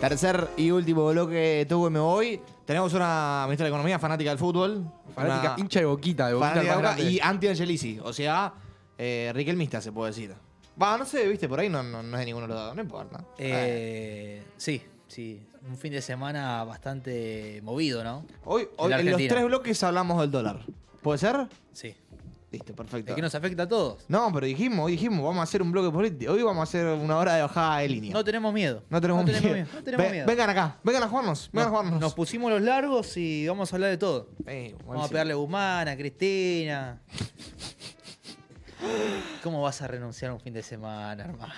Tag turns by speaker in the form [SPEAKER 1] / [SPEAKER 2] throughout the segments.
[SPEAKER 1] Tercer y último bloque de Me Voy. Tenemos una ministra de Economía fanática del fútbol. Fanática hincha
[SPEAKER 2] de boquita, de boca y
[SPEAKER 1] anti-Angelici. O sea, eh, Riquelmista se puede decir. Va, no sé, viste, por ahí no, no, es ninguno de los dos, no importa. Eh, sí, sí. Un fin de semana bastante movido, ¿no? Hoy, hoy en los tres bloques hablamos del dólar. ¿Puede ser? Sí. Listo, perfecto. Es que nos afecta a todos. No, pero dijimos, dijimos, vamos a hacer un bloque político. Hoy vamos a hacer una hora de bajada de línea. No tenemos miedo. No tenemos, miedo. Vengan acá, vengan a jugarnos, vengan nos, a jugarnos. Nos pusimos los largos y vamos a hablar de todo. Eh, vamos a pegarle a Guzmán, a Cristina. ¿Cómo vas a renunciar un fin de semana, hermano?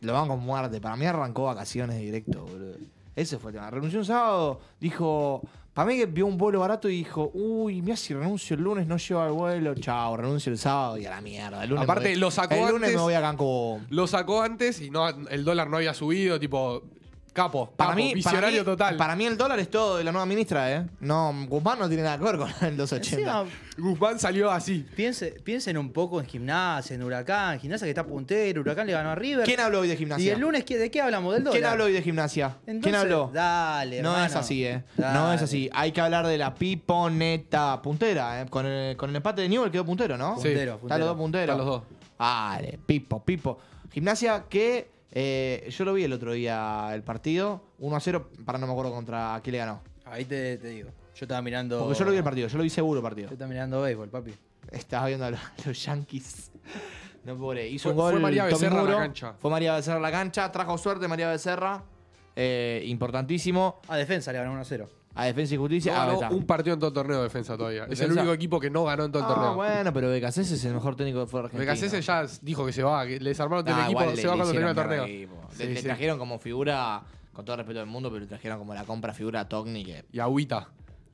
[SPEAKER 1] Lo van con muerte. Para mí arrancó vacaciones directo, boludo. Ese fue el tema. Renunció un sábado, dijo, para mí que vio un vuelo barato y dijo, uy, mira si renuncio el lunes, no llevo al vuelo, chao, renuncio el sábado y a la mierda. El lunes Aparte, lo sacó el lunes me voy a
[SPEAKER 2] Cancún. Lo sacó antes y no, el dólar no había subido, tipo, Capo. Para mí, para mí, total. Para mí el dólar es todo
[SPEAKER 1] de la nueva ministra, ¿eh? No, Guzmán no tiene nada que ver con los 2.80. Guzmán salió así. Piense, piensen un poco en gimnasia, en Huracán. Gimnasia que está puntero, Huracán le ganó a River. ¿Quién habló hoy de gimnasia? ¿Y el lunes de qué hablamos? ¿Del dólar? ¿Quién habló hoy de gimnasia? ¿Quién habló? Dale, No es así, ¿eh? No es así. Hay que hablar de la piponeta puntera, ¿eh? Con el, empate de Newell quedó puntero, ¿no? Puntero, puntero. los dos punteros. los dos. Dale, pipo, pipo. Gimnasia que eh, yo lo vi el otro día el partido. 1 a 0, para no me acuerdo contra quién le ganó. Ahí te, te digo. Yo estaba mirando. Porque yo lo vi el partido, yo lo vi seguro el partido. Yo estaba mirando béisbol, papi. Estaba viendo a los, Yankees. No pobre. Hizo fue, un gol. Fue María Becerra a la cancha. Fue María Becerra a la cancha. Trajo suerte María Becerra. Eh, importantísimo. A defensa le ganó 1 a 0
[SPEAKER 2] a Defensa y Justicia. un partido en todo el torneo de defensa todavía. Es el único equipo que no ganó en todo el ah, torneo. bueno, pero Becasese es el mejor técnico de fuera argentino. Becasese ya dijo que se va, que desarmaron armaron el ah, equipo, se va cuando termina el torneo. le, trajeron
[SPEAKER 1] como figura, con todo respeto del mundo, pero le trajeron como la compra figura a Y a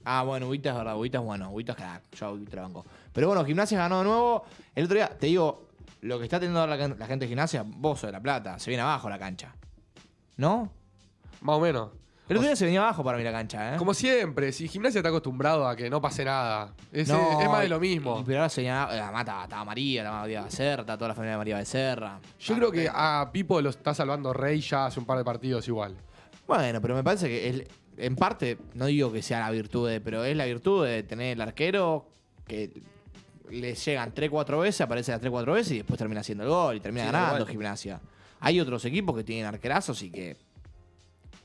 [SPEAKER 1] Ah, bueno, Huita es verdad, Huita es bueno, Huita es crack, yo Huita banco. Pero bueno, Gimnasia ganó de nuevo. El otro día, te digo, lo que está teniendo ahora la gente de Gimnasia, vos de La Plata, se viene
[SPEAKER 2] abajo la cancha. ¿No? Más o menos. El día se venía abajo para mí la cancha, ¿eh? Como siempre, si gimnasia está acostumbrado a que no pase nada. Es, más de lo mismo. Pero ahora se venía. Además, estaba, María, la María Becerra, toda la familia de María Becerra. Yo ah, creo que a Pipo lo está salvando Rey ya hace un par de partidos igual. Bueno, pero me parece que en parte,
[SPEAKER 1] no digo que sea la virtud, de- pero es la virtud de tener el arquero que le llegan 3-4 veces, aparece las 3-4 veces y después termina haciendo el gol y termina ganando gimnasia. Hay otros equipos que tienen arquerazos y que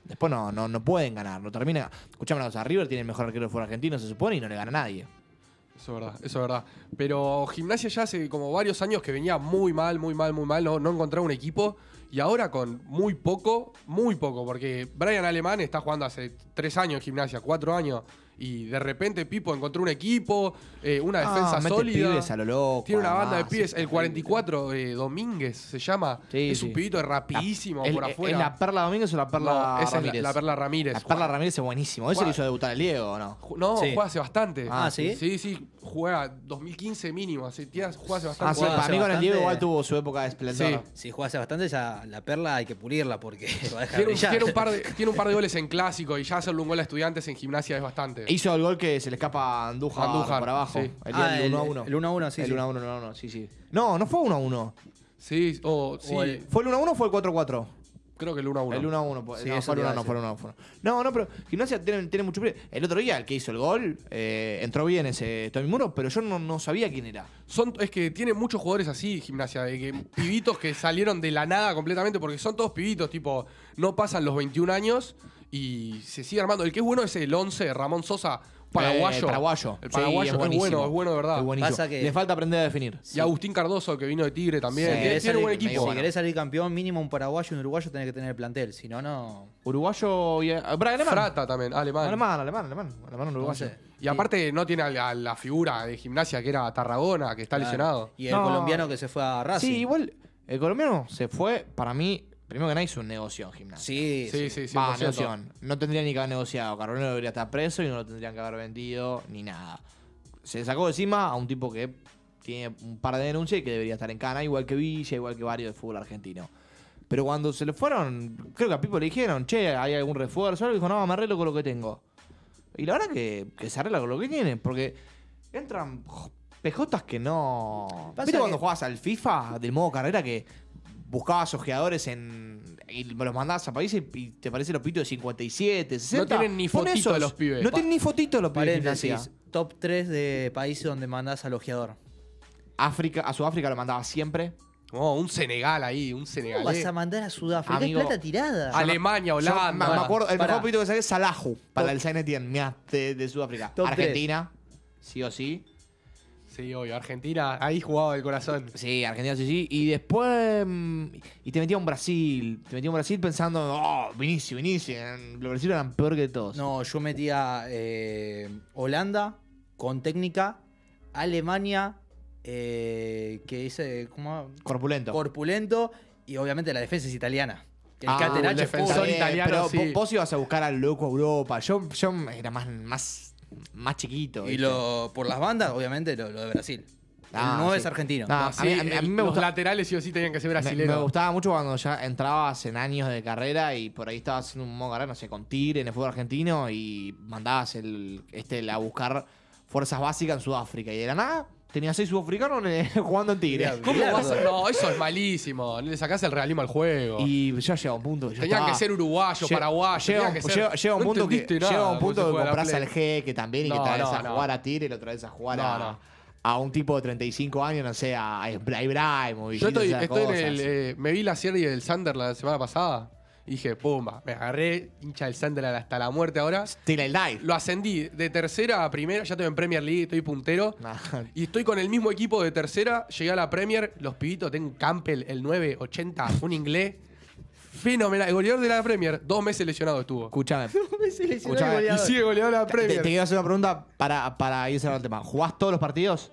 [SPEAKER 1] Después no, no, pueden ganar. No termina. Escuchame
[SPEAKER 2] una cosa, River tiene el mejor arquero de argentino, se supone, y no le gana a nadie. Eso es verdad, eso es verdad. Pero Gimnasia ya hace como varios años que venía muy mal, muy mal, muy mal, no, no encontraba un equipo. Y ahora con muy poco, muy poco, porque Brian Alemán está jugando hace tres años en Gimnasia, cuatro años y de repente Pipo encontró un equipo, eh, una ah, defensa sólida. Pibes a lo loco, tiene una banda de pibes. el 44, eh, Domínguez se llama. es un pibito es rapidísimo por afuera. ¿Es la
[SPEAKER 1] Perla Domínguez o la Perla esa Ramírez? Es la, Perla Ramírez. La
[SPEAKER 2] Perla Ramírez es buenísimo. ¿Ese le hizo
[SPEAKER 1] debutar el Diego o no? No, juega hace bastante. Ah, ¿sí? Sí,
[SPEAKER 2] sí. Juega 2015 mínimo. juega hace bastante. Ah, para mí con el Diego igual tuvo su época de esplendor. Sí, juega hace bastante. la Perla hay que pulirla porque tiene, un, par de, tiene un par de goles en clásico y ya hacerle un gol a estudiantes en gimnasia es bastante hizo
[SPEAKER 1] el gol que se le escapa a Andújar, para abajo. El, ah, el, 1 1. El 1 1, sí. El 1
[SPEAKER 2] 1, 1 sí, sí.
[SPEAKER 1] No, no fue 1 1. Sí, o. sí. ¿Fue el 1 1 o fue el 4 4? Creo que el 1 a 1. El 1 a 1. Pues. Sí, no, no, fue 1 No, no, pero Gimnasia tiene, tiene mucho.
[SPEAKER 2] El otro día, el que hizo el gol, eh, entró bien ese Tommy Muro, pero yo no, sabía quién era. es que tiene muchos jugadores así, Gimnasia, de que, pibitos que salieron de la nada completamente, porque son todos pibitos, tipo, no pasan los 21 años y se sigue armando. El que es bueno es el 11, Ramón Sosa Paraguayo. Eh, paraguayo. El paraguayo es, bueno, es bueno de verdad. Le falta aprender a definir. Y Agustín Cardoso, que vino de Tigre también. Si Tiene, querés salir- buen equipo. Si querés salir campeón, mínimo un paraguayo y un uruguayo tenés que tener el plantel. Si no, no. Uruguayo y. Eh, alemán. Frata también, alemán. Alemán, alemán, alemán. Alemán, uruguayo. Y aparte no tiene la, figura de gimnasia que era Tarragona, que está lesionado. Y el colombiano que se fue a Racing. Sí, igual. El colombiano se fue, para mí,
[SPEAKER 1] Primero que nada hizo un negocio en Sí, sí, sí. sí No tendría ni que haber negociado. Carbonero debería estar preso y no lo tendrían que haber vendido ni nada. Se sacó de encima a un tipo que tiene un par de denuncias y que debería estar en cana, igual que Villa, igual que varios de fútbol argentino. Pero cuando se le fueron, creo que a Pipo le dijeron, che, hay algún refuerzo. Él dijo, no, me arreglo con lo que tengo. Y la verdad que, se arregla con lo que tiene, porque entran pejotas que no. ¿Viste cuando jugabas al FIFA del modo carrera que buscabas ojeadores en. y los mandabas a países y te parece los pitos de 57, 60. No tienen ni fotito de los pibes. No tienen ni fotito los pibes. top 3 de países donde mandas al ojeador. África, a Sudáfrica lo mandaba siempre. Oh, un Senegal ahí, un Senegal. vas a mandar a Sudáfrica? plata tirada. Alemania, Holanda. el mejor pito que saqué es Salahu para el Sainetien, de, de Sudáfrica. Argentina,
[SPEAKER 2] sí o sí. Sí, obvio. Argentina,
[SPEAKER 1] ahí jugaba el corazón. Sí, Argentina sí, sí. Y después. Mm, y te metía un Brasil. Te metía un Brasil pensando, oh, Vinicius, Vinicius. Los brasileños eran peor que todos. No, yo metía eh, Holanda con técnica, Alemania, eh, que dice, ¿cómo? Corpulento. Corpulento, y obviamente la defensa es italiana. El Ah, defensor italiano, Pero sí. vos- ibas a buscar al loco Europa. Yo, era más, más más chiquito. Y lo, por las bandas, obviamente, lo, de Brasil. Ah, no es argentino. a, mí, eh, me los
[SPEAKER 2] laterales sí o sí tenían que ser brasileños. Me,
[SPEAKER 1] gustaba mucho cuando ya entrabas en años de carrera y por ahí estabas haciendo un modo no sé, con Tigre en el fútbol argentino y mandabas el, este, a buscar fuerzas básicas en Sudáfrica. Y era nada, tenía seis sudafricanos jugando en Tigre. ¿Cómo vas a- No,
[SPEAKER 2] eso es malísimo. Le sacás el realismo al juego.
[SPEAKER 1] Y ya llega un punto. Tenían que ser uruguayos, paraguayo. paraguayos. Llega, un punto que, llega un punto que compras al jeque también y que te traes a jugar a Tigre y lo traes a jugar a, un tipo de 35
[SPEAKER 2] años, no sé, a Ibrahim o Yo estoy, en eh, me vi la serie del Sander la semana pasada dije, pumba, me agarré, hincha del Sunderland hasta la muerte ahora. el alive. Lo ascendí de tercera a primera, ya estoy en Premier League, estoy puntero. Y estoy con el mismo equipo de tercera, llegué a la Premier, los pibitos, tengo Campbell, el 980, un inglés. Fenomenal, el goleador de la Premier, dos meses lesionado estuvo. Escuchame. dos meses lesionado. Y sigue
[SPEAKER 1] goleador de la Premier. Te, quiero hacer una pregunta para, para irse el tema. ¿Jugás todos los partidos?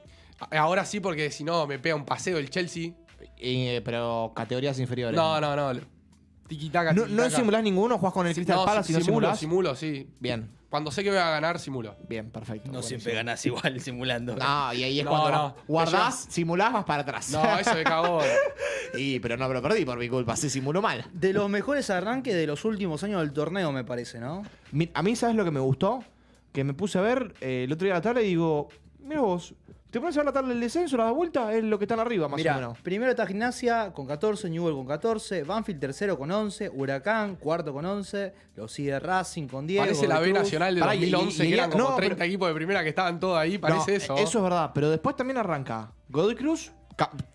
[SPEAKER 2] Ahora sí, porque si no me pega un paseo el Chelsea. pero categorías inferiores. No, no, no
[SPEAKER 1] tiquitaca, No, no simulás ninguno, jugás con el cristal No, si- y no simulo, simulás.
[SPEAKER 2] simulo, sí. Bien, Cuando sé que voy a ganar, simulo. bien, perfecto. No siempre ganás igual simulando. No, y ahí es cuando no. guardás,
[SPEAKER 1] simulás, vas para atrás. No, eso me cago Y, pero no me lo perdí por mi culpa, se simuló mal. De los mejores arranques de los últimos años del torneo, me parece, ¿no? A mí, ¿sabes lo que me gustó? Que me puse a ver eh, el otro día a la tarde y digo, mira vos, te pones a ver la tabla del descenso, las da vuelta, es lo que están arriba, más o menos. Primero está Gimnasia con 14, Newell con 14, Banfield tercero con 11, Huracán cuarto con 11, los sigue Racing con 10. Parece la B Nacional de 2011, que eran como 30
[SPEAKER 2] equipos de primera que estaban todos ahí, parece eso. Eso es
[SPEAKER 1] verdad, pero después también arranca Godoy Cruz,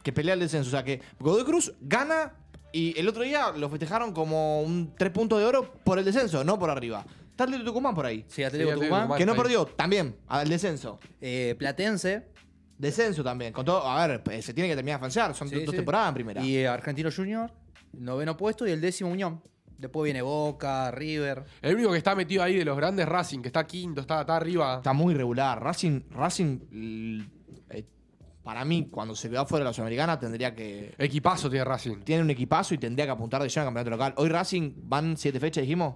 [SPEAKER 1] que pelea el descenso. O sea que Godoy Cruz gana y el otro día lo festejaron como un tres puntos de oro por el descenso, no por arriba. Está de Tucumán por ahí. Sí, Atlético Tucumán. Que no perdió, también, al descenso. Eh, Platense Descenso también. Con
[SPEAKER 2] todo, a ver, eh, se tiene que terminar de fansear. Son dos temporadas en primera. Y eh, Argentino Junior, noveno puesto y el décimo Unión. Después viene Boca, River. El único que está metido ahí de los grandes Racing, que está quinto, está, está arriba. Está muy regular. Racing, Racing eh, para
[SPEAKER 1] mí, cuando se quedó fuera de la Sudamericana, tendría que. Equipazo tiene Racing. Tiene un equipazo y tendría que apuntar de lleno al campeonato local. Hoy Racing van siete fechas, dijimos.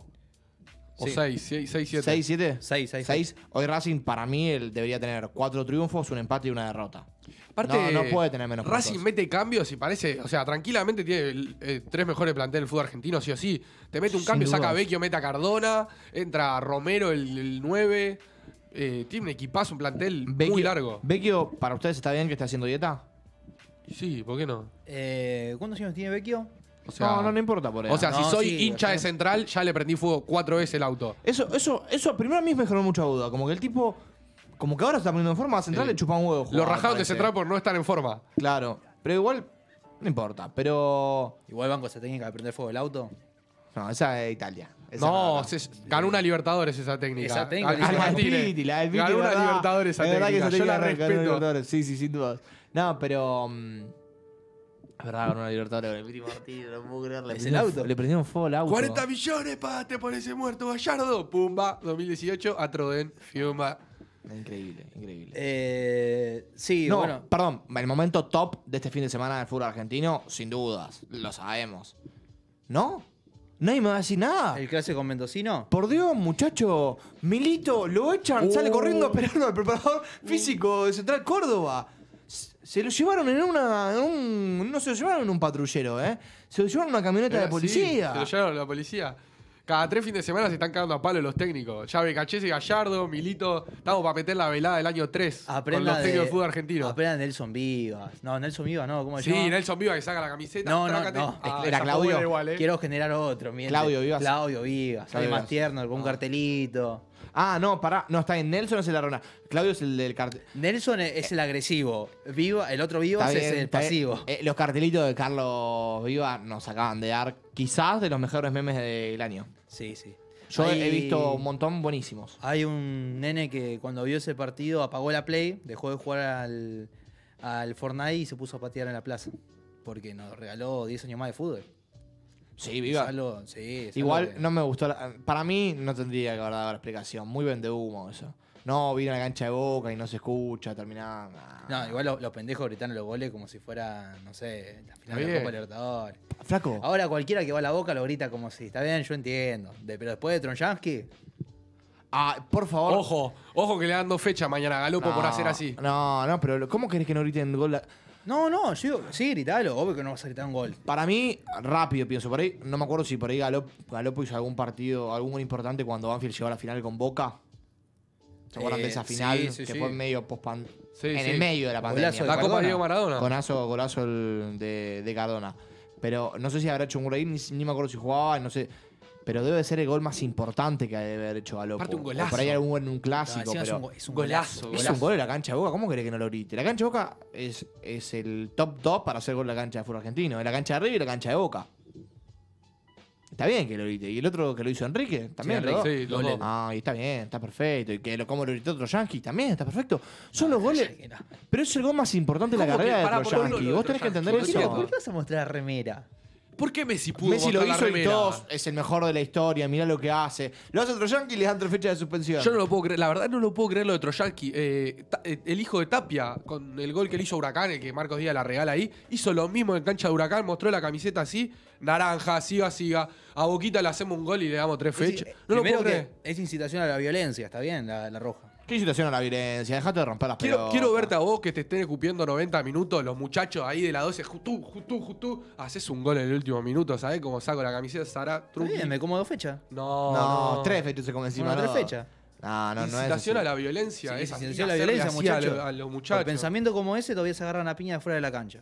[SPEAKER 1] O 6, 6, 7. 6, 7.
[SPEAKER 2] 6, 6, Hoy Racing, para mí, él debería tener cuatro triunfos, un empate y una derrota. Aparte, no, puede tener menos Racing mete cambios y parece, o sea, tranquilamente tiene eh, tres mejores planteles del fútbol argentino, sí o sí. Te mete un cambio, saca a Vecchio, mete a Cardona, entra Romero el, 9. Eh, tiene un equipazo, un plantel muy largo.
[SPEAKER 1] Vecchio, ¿para ustedes está bien que esté haciendo dieta?
[SPEAKER 2] Sí, ¿por qué no? Eh, ¿Cuántos años tiene Vecchio? no, no, no importa por eso. O sea, si soy hincha de Central, ya le prendí fuego cuatro veces el auto.
[SPEAKER 1] Eso, eso, eso, primero a mí me generó mucha duda. Como que el tipo, como que ahora está poniendo en forma, a Central le chupa un huevo. Jugar, lo rajado de Central por no estar en forma. Claro, pero igual, no importa, pero. Igual Banco esa técnica de prender fuego el auto. No, esa es Italia. Esa no,
[SPEAKER 2] es se, una Libertadores esa técnica. Esa técnica. Al, al la, Piti, ganó una Libertadores esa técnica. Yo la respeto.
[SPEAKER 1] Sí, sí, sin dudas. No, pero. Mm, es verdad, una libertad, el
[SPEAKER 2] Martínez, no Le, el auto. le
[SPEAKER 1] prendieron fuego al auto. 40
[SPEAKER 2] millones, pa, por ese muerto Gallardo. Pumba, 2018, Atroden, Fiumba. Increíble, increíble. Eh, sí, bueno.
[SPEAKER 1] Perdón, el momento top de este fin de semana del fútbol argentino, sin dudas, lo sabemos. ¿No? Nadie me va a decir nada. ¿El clase con Mendocino? Por Dios, muchacho. Milito, lo echan, sale uh. corriendo no al preparador físico de Central Córdoba. Se lo llevaron en una. no se lo llevaron en un patrullero, ¿eh? Se lo llevaron en una camioneta de eh, policía. se lo
[SPEAKER 2] llevaron en la policía. Cada tres fines de semana se están cagando a palo los técnicos. Ya Cachese, Gallardo, Milito. Estamos para meter la velada del año 3 con los técnicos de, fútbol argentino. Aprenda Nelson Vivas. No, Nelson Vivas no, ¿cómo se Sí, Nelson Vivas, que saca la camiseta. No, no, no. Ah, Era Claudio. igual, ¿eh? Quiero
[SPEAKER 1] generar otro. miren. Claudio Vivas. Claudio Vivas. Claudio más tierno, con un ah. cartelito. Ah, no, pará. No, está en Nelson es el Arona. Claudio es el del cartel. Nelson es el agresivo. Viva, el otro Viva es el pasivo. Eh, los cartelitos de Carlos Viva nos acaban de dar quizás de los mejores memes del año. Sí, sí. Yo he visto un montón buenísimos. Hay un nene que cuando vio ese partido apagó la play, dejó de jugar al, al Fortnite y se puso a patear en la plaza. Porque nos regaló 10 años más de fútbol. Sí, viva. Igual no me gustó. para mí no tendría que haber dado la explicación. Muy de humo eso. No, vino a la cancha de boca y no se escucha, terminaba. Ah. No, igual los, pendejos gritaron los goles como si fuera, no sé, la final de Copa Libertadores. Flaco. Ahora cualquiera que va a la boca lo grita como si, está bien, yo entiendo. pero después de Tronchansky, Ah, por favor. Ojo,
[SPEAKER 2] ojo que le dan fecha mañana a Galopo por hacer así.
[SPEAKER 1] No, no, pero ¿cómo querés que no griten gol? No, no, sí, gritalo, obvio que no vas a gritar un gol. Para mí,
[SPEAKER 2] rápido pienso, por ahí,
[SPEAKER 1] no me acuerdo si por ahí Galop, Galopo hizo algún partido, algún gol importante cuando Banfield llegó a la final con Boca. ¿Se acuerdan de eh, esa final? que fue en medio post Sí, En el medio de la pandemia. de La Copa Maradona. golazo el de, Cardona. Pero no sé si habrá hecho un gol ahí, ni me acuerdo si jugaba, no sé pero debe ser el gol más importante que debe haber hecho Galopo. Aparte un golazo. por ahí algún en un clásico, Es un, golazo, Es un gol de la cancha de Boca, ¿cómo querés que no lo grite? La cancha de Boca es, es el top 2 para hacer gol de la cancha de fútbol argentino. En la cancha de arriba y la cancha de Boca. Está bien que lo grite. ¿Y el otro que lo hizo Enrique? También. Sí, sí, Ah, y está bien, está perfecto. Y que lo, como lo gritó otro Yankee, también está perfecto. Son los ah, goles. Pero es el gol más importante de la carrera de otro Vos tenés que entender eso. ¿Por qué vas a mostrar remera? ¿Por qué Messi pudo Messi lo hizo en todos, es el mejor de la historia, mirá lo que hace. Lo hace Troyanqui y le dan tres fechas de suspensión. Yo no lo
[SPEAKER 2] puedo creer, la verdad no lo puedo creer lo de Troyanqui. Eh, eh, el hijo de Tapia, con el gol que le hizo Huracán, el que Marcos Díaz la regala ahí, hizo lo mismo en cancha de Huracán, mostró la camiseta así, naranja, siga, siga. A Boquita le hacemos un gol y le damos tres fechas. No lo puedo creer. Es incitación a la violencia, está bien, la roja. ¿Qué situación a la violencia? Dejate de romper las quiero, Quiero verte a vos que te estén escupiendo 90 minutos los muchachos ahí de la 12. Jutú, jutú, jutú. Haces un gol en el último minuto, ¿sabés? Como saco la camiseta, Sara. Bien, me como dos fechas. No, no, no. tres fechas se encima. tres fechas. No, no, no es a la violencia. Sí, incitación a la violencia, muchachos. A, Por
[SPEAKER 1] pensamiento como ese todavía se agarran una piña fuera de la cancha.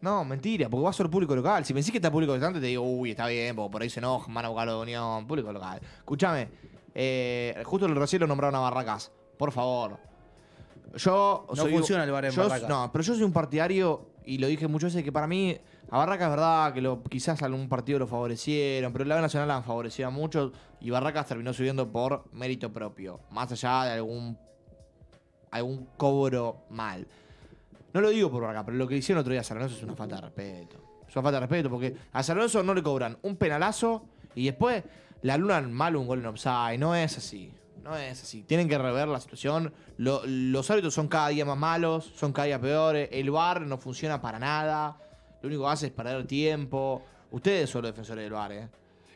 [SPEAKER 1] No, mentira, porque va a ser público local. Si pensás que está público distante, te digo, uy, está bien, porque por ahí se enojan, mano a buscar unión, público local. Escúchame, eh, justo justo recién lo nombraron a Barracas. Por favor. Yo No funciona el Barracas. No, pero yo soy un partidario, y lo dije muchas veces, que para mí a Barracas es verdad que lo, quizás algún partido lo favorecieron, pero el Nacional la favorecía mucho y Barracas terminó subiendo por mérito propio, más allá de algún, algún cobro mal. No lo digo por Barracas, pero lo que hicieron otro día a San es una falta de respeto. Es una falta de respeto porque a San no le cobran un penalazo y después Luna Luna mal un gol en offside. No es así. No es así. Tienen que rever la situación. los hábitos son cada día más malos, son cada día peores. El bar no funciona para nada. Lo único que hace es perder tiempo. Ustedes son los defensores del bar ¿eh?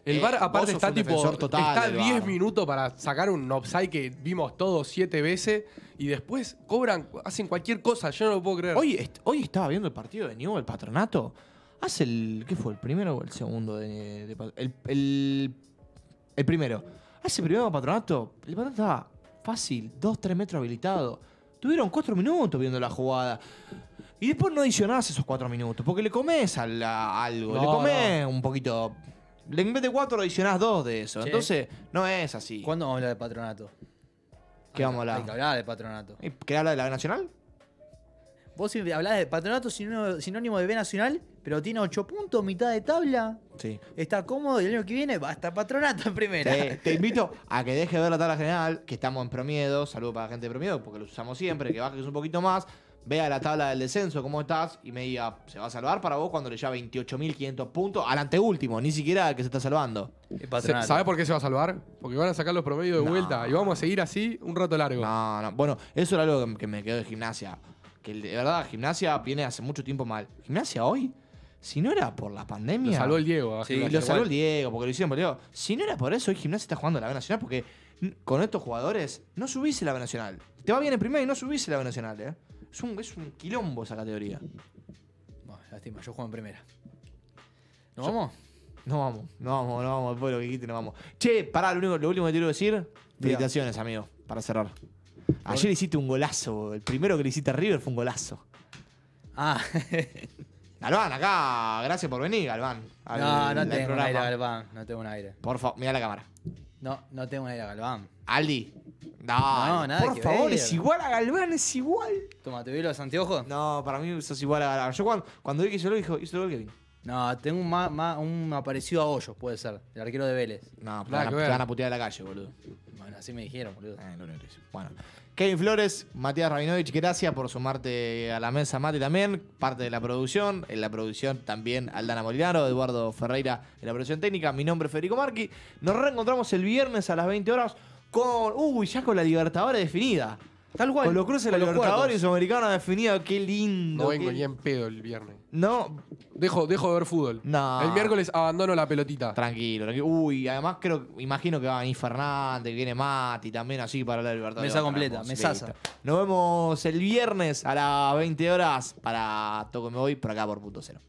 [SPEAKER 1] El eh, bar aparte, está tipo. Está 10
[SPEAKER 2] minutos para sacar un offside que vimos todos 7 veces y después cobran, hacen cualquier cosa. Yo no lo puedo creer. Hoy,
[SPEAKER 1] hoy estaba viendo el partido de New el patronato. Hace el. ¿Qué fue? ¿El primero o el segundo de, el el primero. Ah, ese primero patronato. El patronato estaba fácil, Dos, tres metros habilitado. Tuvieron cuatro minutos viendo la jugada. Y después no adicionás esos cuatro minutos, porque le comes a algo, le comes un poquito. En vez de 4 adicionás dos de eso. Entonces, no es así. ¿Cuándo vamos a hablar de patronato? ¿Qué vamos a hablar? hablar de patronato. ¿Qué habla de la B Nacional? Vos hablás de patronato sinónimo de B Nacional pero tiene 8 puntos, mitad de tabla. Sí. Está cómodo y el año que viene va a estar patronato en primera. Te, invito a que deje de ver la tabla general, que estamos en promiedo. Saludos para la gente de promiedo, porque los usamos siempre, que bajes un poquito más. Vea la tabla del descenso, cómo estás, y me diga, ¿se va a salvar para vos cuando le lleva 28.500 puntos al anteúltimo? Ni siquiera que se está salvando. ¿Sabes por qué se va a salvar?
[SPEAKER 2] Porque van a sacar los promedios de vuelta y vamos a seguir así un rato largo. No, no. Bueno, eso era algo que me quedó de gimnasia. Que
[SPEAKER 1] de verdad, gimnasia viene hace mucho tiempo mal. ¿Gimnasia hoy? Si no era por la pandemia. Lo salvó el Diego. Sí, lo salvó el Diego, porque lo hicieron por Diego. Si no era por eso, hoy Gimnasia está jugando la B Nacional porque con estos jugadores no subís la B Nacional. Te va bien en primera y no subís la B Nacional, ¿eh? Es un, es un quilombo esa categoría. Bueno, lástima, yo juego en primera. ¿No vamos? No vamos, no vamos, no vamos, después lo que quite, no vamos. Che, pará, lo, único, lo último que te quiero decir. Felicitaciones, amigo, para cerrar. Ayer hiciste un golazo, el primero que le hiciste a River fue un golazo. Ah, Galván, acá, gracias por venir, Galván. no, no tengo un aire, Galván. No tengo un aire. Por favor, mira la cámara. No, no tengo un aire, Galván. Aldi. No, nada por favor, es igual a Galván, es igual. Toma, ¿te vi los anteojos? No, para mí sos igual a Galván. Yo cuando, cuando vi que hizo lo, dijo, hizo lo que vi. No, tengo un, un aparecido a Hoyos, puede ser, el arquero de Vélez. No, te van, a, putear a la calle, boludo. Bueno, así me dijeron, boludo. Eh, bueno. Kevin Flores, Matías Rabinovich, gracias por sumarte a la mesa, Mate, también, parte de la producción. En la producción también Aldana Molinaro, Eduardo Ferreira en la producción técnica. Mi nombre es Federico Marqui. Nos reencontramos el viernes a las 20 horas con. Uy, ya con la libertadora definida. Tal cual. Con los cruces de los Libertadores
[SPEAKER 2] Sudamericana definida, qué lindo. No vengo ni en pedo el viernes. No, Dejo, de ver fútbol. No. El miércoles
[SPEAKER 1] abandono la pelotita. tranquilo, tranquilo. Uy, además creo, imagino que va a venir Fernández, viene Mati también así para la libertad. Mesa completa, mesaza. Nos vemos el viernes a las 20 horas para Toco Me Voy por acá por punto cero.